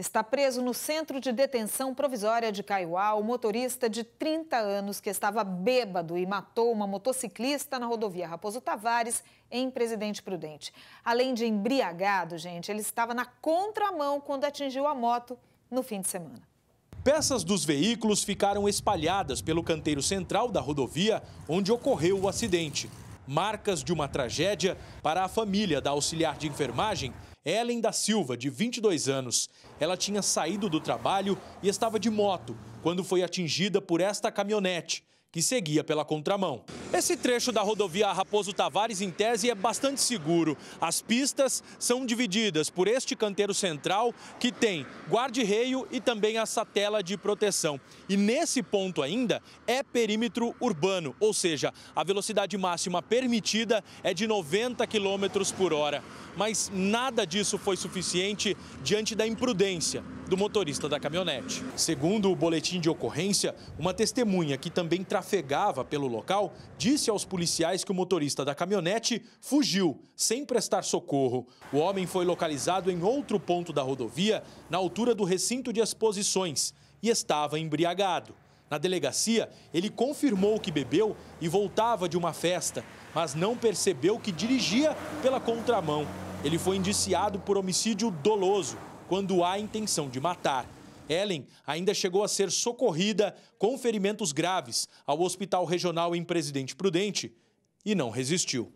Está preso no centro de detenção provisória de Caiuá o motorista de 30 anos que estava bêbado e matou uma motociclista na rodovia Raposo Tavares, em Presidente Prudente. Além de embriagado, gente, ele estava na contramão quando atingiu a moto no fim de semana. Peças dos veículos ficaram espalhadas pelo canteiro central da rodovia onde ocorreu o acidente marcas de uma tragédia para a família da auxiliar de enfermagem Ellen da Silva, de 22 anos. Ela tinha saído do trabalho e estava de moto quando foi atingida por esta caminhonete que seguia pela contramão. Esse trecho da rodovia Raposo Tavares, em tese, é bastante seguro. As pistas são divididas por este canteiro central, que tem guarda-reio e também essa tela de proteção. E nesse ponto ainda é perímetro urbano, ou seja, a velocidade máxima permitida é de 90 km por hora. Mas nada disso foi suficiente diante da imprudência do motorista da caminhonete. Segundo o boletim de ocorrência, uma testemunha que também trafegava pelo local disse aos policiais que o motorista da caminhonete fugiu, sem prestar socorro. O homem foi localizado em outro ponto da rodovia, na altura do recinto de exposições, e estava embriagado. Na delegacia, ele confirmou que bebeu e voltava de uma festa, mas não percebeu que dirigia pela contramão. Ele foi indiciado por homicídio doloso quando há intenção de matar. Ellen ainda chegou a ser socorrida com ferimentos graves ao Hospital Regional em Presidente Prudente e não resistiu.